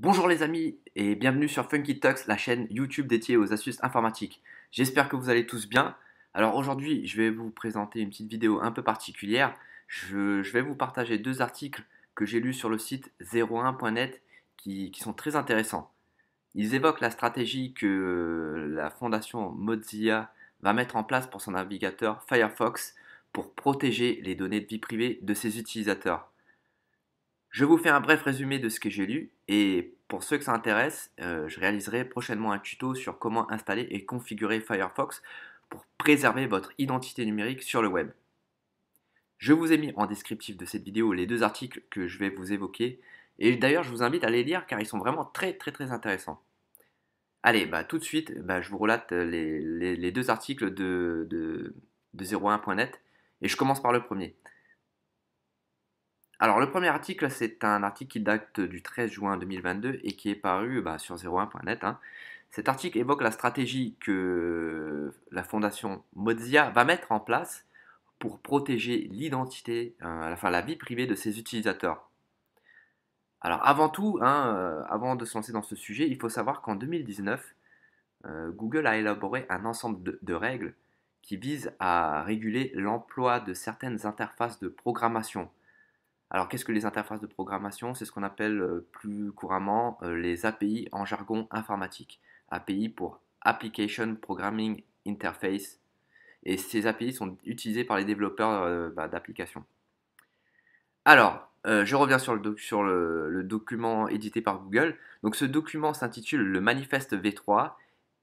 Bonjour les amis et bienvenue sur Funky Talks, la chaîne YouTube dédiée aux astuces informatiques. J'espère que vous allez tous bien. Alors aujourd'hui, je vais vous présenter une petite vidéo un peu particulière. Je, vais vous partager deux articles que j'ai lus sur le site 01.net qui, qui, sont très intéressants. Ils évoquent la stratégie que la fondation Mozilla va mettre en place pour son navigateur Firefox pour protéger les données de vie privée de ses utilisateurs. Je vous fais un bref résumé de ce que j'ai lu et pour ceux que ça intéresse, euh, je réaliserai prochainement un tuto sur comment installer et configurer Firefox pour préserver votre identité numérique sur le web. Je vous ai mis en descriptif de cette vidéo les deux articles que je vais vous évoquer et d'ailleurs je vous invite à les lire car ils sont vraiment très très très intéressants. Allez, bah, tout de suite, bah, je vous relate les, deux articles de, de 01.net et je commence par le premier. Alors le premier article, c'est un article qui date du 13 juin 2022 et qui est paru bah, sur 01.net. Hein. Cet article évoque la stratégie que la fondation Mozilla va mettre en place pour protéger l'identité, enfin euh, la vie privée de ses utilisateurs. Alors avant tout, hein, euh, avant de se lancer dans ce sujet, il faut savoir qu'en 2019, euh, Google a élaboré un ensemble de, de règles qui visent à réguler l'emploi de certaines interfaces de programmation alors qu'est-ce que les interfaces de programmation C'est ce qu'on appelle euh, plus couramment euh, les API en jargon informatique. API pour Application Programming Interface. Et ces API sont utilisées par les développeurs euh, bah, d'applications. Alors, je reviens sur, le, sur le, document édité par Google. Donc ce document s'intitule le manifeste V3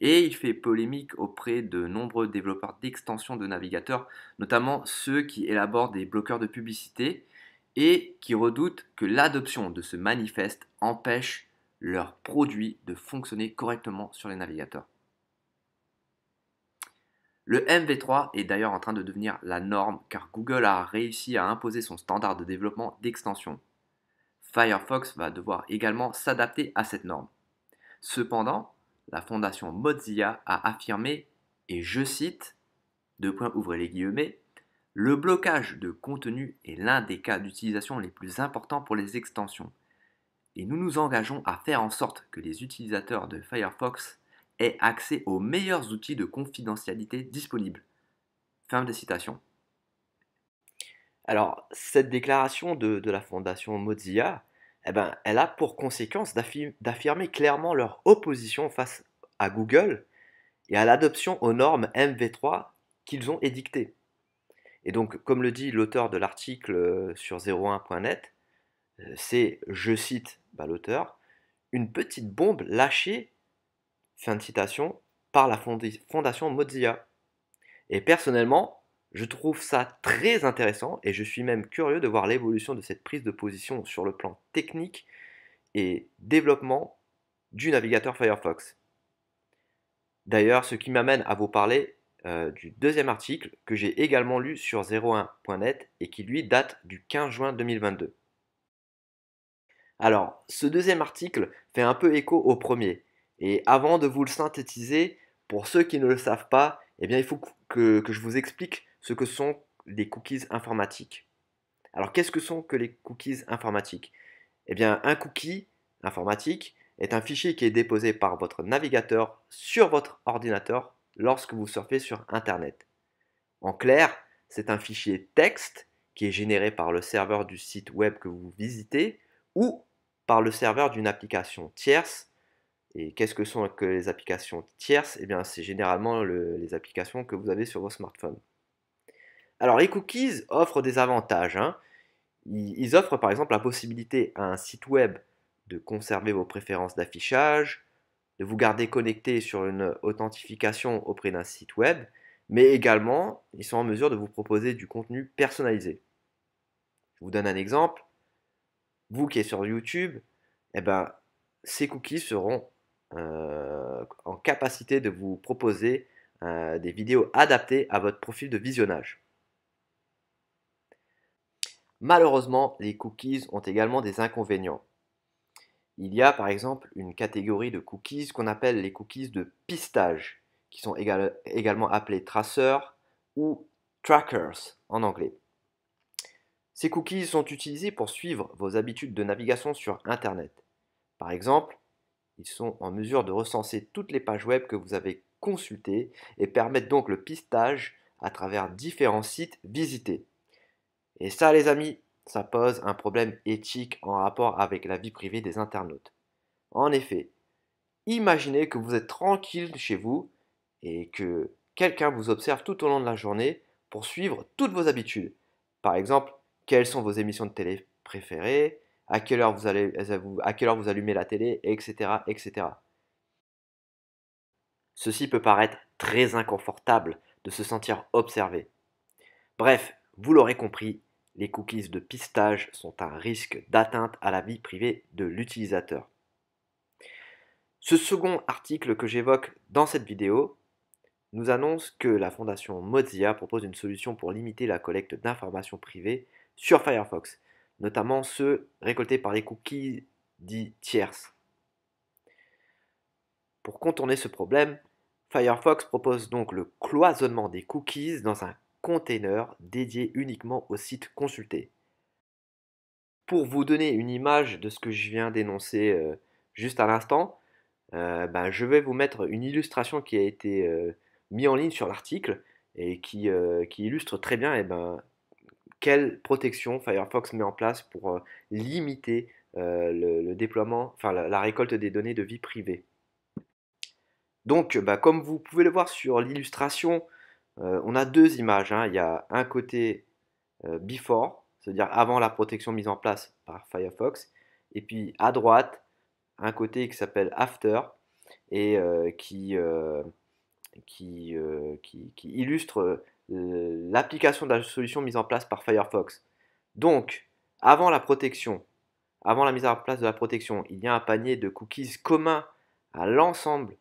et il fait polémique auprès de nombreux développeurs d'extensions de navigateurs, notamment ceux qui élaborent des bloqueurs de publicité et qui redoutent que l'adoption de ce manifeste empêche leurs produits de fonctionner correctement sur les navigateurs. Le MV3 est d'ailleurs en train de devenir la norme car Google a réussi à imposer son standard de développement d'extension. Firefox va devoir également s'adapter à cette norme. Cependant, la fondation Mozilla a affirmé, et je cite, de point ouvrez les guillemets, le blocage de contenu est l'un des cas d'utilisation les plus importants pour les extensions. Et nous nous engageons à faire en sorte que les utilisateurs de Firefox aient accès aux meilleurs outils de confidentialité disponibles. Fin de citation. Alors, cette déclaration de, la fondation Mozilla, eh ben, elle a pour conséquence d'affirmer clairement leur opposition face à Google et à l'adoption aux normes MV3 qu'ils ont édictées. Et donc, comme le dit l'auteur de l'article euh, sur 01.net, euh, c'est, je cite bah, l'auteur, une petite bombe lâchée, fin de citation, par la fondation Mozilla. Et personnellement, je trouve ça très intéressant et je suis même curieux de voir l'évolution de cette prise de position sur le plan technique et développement du navigateur Firefox. D'ailleurs, ce qui m'amène à vous parler euh, du deuxième article que j'ai également lu sur 01.net et qui lui date du 15 juin 2022. Alors, ce deuxième article fait un peu écho au premier. Et avant de vous le synthétiser, pour ceux qui ne le savent pas, eh bien, il faut que, que je vous explique ce que sont les cookies informatiques. Alors, qu'est-ce que sont que les cookies informatiques Eh bien, un cookie informatique est un fichier qui est déposé par votre navigateur sur votre ordinateur lorsque vous surfez sur Internet. En clair, c'est un fichier texte qui est généré par le serveur du site web que vous visitez ou par le serveur d'une application tierce. Et qu'est-ce que sont que les applications tierces Eh bien, c'est généralement les applications que vous avez sur vos smartphones. Alors, les cookies offrent des avantages. Hein. Ils offrent par exemple la possibilité à un site web de conserver vos préférences d'affichage, de vous garder connecté sur une authentification auprès d'un site web, mais également, ils sont en mesure de vous proposer du contenu personnalisé. Je vous donne un exemple. Vous qui êtes sur YouTube, eh ben, ces cookies seront euh, en capacité de vous proposer euh, des vidéos adaptées à votre profil de visionnage. Malheureusement, les cookies ont également des inconvénients. Il y a par exemple une catégorie de cookies qu'on appelle les cookies de pistage, qui sont également appelés traceurs ou trackers en anglais. Ces cookies sont utilisés pour suivre vos habitudes de navigation sur Internet. Par exemple, ils sont en mesure de recenser toutes les pages web que vous avez consultées et permettent donc le pistage à travers différents sites visités. Et ça les amis, ça pose un problème éthique en rapport avec la vie privée des internautes. En effet, imaginez que vous êtes tranquille chez vous et que quelqu'un vous observe tout au long de la journée pour suivre toutes vos habitudes. Par exemple, quelles sont vos émissions de télé préférées, à quelle heure vous, euh, à quelle heure vous allumez la télé, etc., etc. Ceci peut paraître très inconfortable de se sentir observé. Bref, vous l'aurez compris, les cookies de pistage sont un risque d'atteinte à la vie privée de l'utilisateur. Ce second article que j'évoque dans cette vidéo nous annonce que la fondation Mozilla propose une solution pour limiter la collecte d'informations privées sur Firefox, notamment ceux récoltés par les cookies dits tierces. Pour contourner ce problème, Firefox propose donc le cloisonnement des cookies dans un container dédié uniquement au site consulté. Pour vous donner une image de ce que je viens d'énoncer euh, juste à l'instant, euh, ben, je vais vous mettre une illustration qui a été euh, mise en ligne sur l'article et qui, illustre très bien eh ben, quelle protection Firefox met en place pour limiter le, déploiement, enfin la, récolte des données de vie privée. Donc, bah, comme vous pouvez le voir sur l'illustration, euh, on a deux images. Hein. Il y a un côté euh, before, c'est-à-dire avant la protection mise en place par Firefox, et puis à droite, un côté qui s'appelle after, et euh, qui, illustre l'application de la solution mise en place par Firefox. Donc, avant la protection, avant la mise en place de la protection, il y a un panier de cookies commun à l'ensemble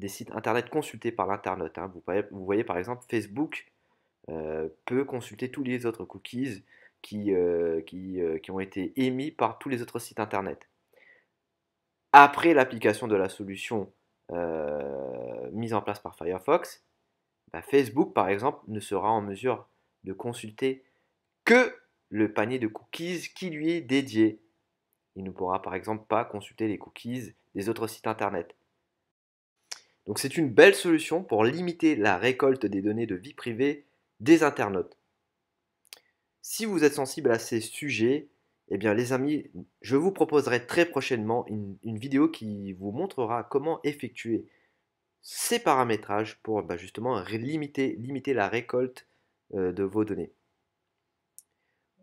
des sites internet consultés par l'internaute. Hein. Vous, voyez par exemple Facebook euh, peut consulter tous les autres cookies qui, euh, euh, qui, ont été émis par tous les autres sites internet. Après l'application de la solution mise en place par Firefox, bah, Facebook par exemple ne sera en mesure de consulter que le panier de cookies qui lui est dédié. Il ne pourra par exemple pas consulter les cookies des autres sites internet. Donc c'est une belle solution pour limiter la récolte des données de vie privée des internautes. Si vous êtes sensible à ces sujets, eh bien les amis, je vous proposerai très prochainement une, vidéo qui vous montrera comment effectuer ces paramétrages pour bah, justement limiter, la récolte euh, de vos données.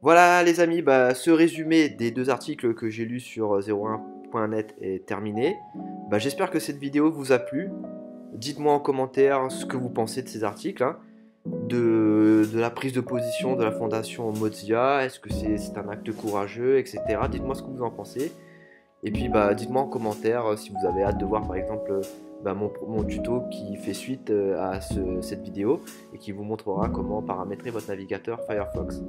Voilà les amis, bah, ce résumé des deux articles que j'ai lus sur 01. Euh, net est terminé. Bah, j'espère que cette vidéo vous a plu. Dites-moi en commentaire ce que vous pensez de ces articles, hein. de, la prise de position de la fondation Mozilla, est-ce que c'est un acte courageux, etc. Dites-moi ce que vous en pensez. Et puis bah, dites-moi en commentaire euh, si vous avez hâte de voir par exemple euh, bah, mon, tuto qui fait suite euh, à cette vidéo et qui vous montrera comment paramétrer votre navigateur Firefox.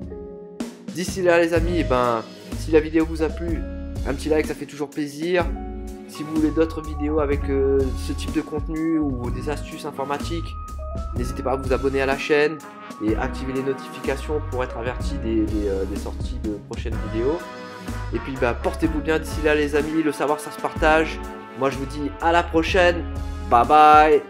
D'ici là les amis, et eh ben, si la vidéo vous a plu, un petit like, ça fait toujours plaisir. Si vous voulez d'autres vidéos avec euh, ce type de contenu ou des astuces informatiques, n'hésitez pas à vous abonner à la chaîne et activer les notifications pour être averti euh, des, sorties de prochaines vidéos. Et puis bah, portez-vous bien d'ici là les amis, le savoir ça se partage. Moi je vous dis à la prochaine, bye bye